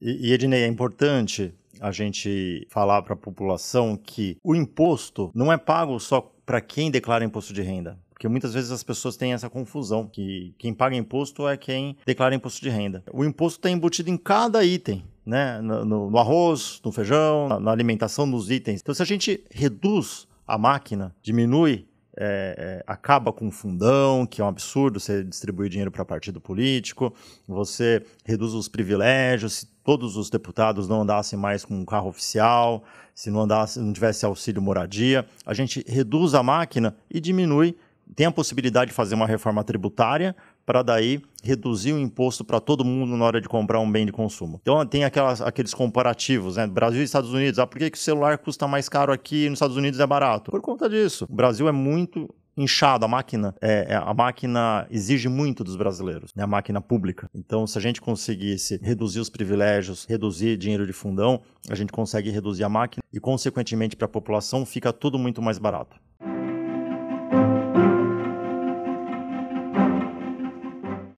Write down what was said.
E, e Ednei, é importante a gente falar para a população que o imposto não é pago só para quem declara imposto de renda. Porque muitas vezes as pessoas têm essa confusão, que quem paga imposto é quem declara imposto de renda. O imposto está embutido em cada item. Né? No, no, arroz, no feijão, na, na alimentação, nos itens. Então, se a gente reduz a máquina, diminui é, é, acaba com o fundão, que é um absurdo você distribuir dinheiro para partido político, você reduz os privilégios, se todos os deputados não andassem mais com um carro oficial, se não, andasse, não tivesse auxílio moradia, a gente reduz a máquina e diminui tem a possibilidade de fazer uma reforma tributária para daí reduzir o imposto para todo mundo na hora de comprar um bem de consumo. Então tem aquelas, aqueles comparativos, né? Brasil e Estados Unidos. Ah, por que, que o celular custa mais caro aqui e nos Estados Unidos é barato? Por conta disso. O Brasil é muito inchado, a máquina, é, é a máquina exige muito dos brasileiros, né? a máquina pública. Então, se a gente conseguisse reduzir os privilégios, reduzir dinheiro de fundão, a gente consegue reduzir a máquina e, consequentemente, para a população fica tudo muito mais barato.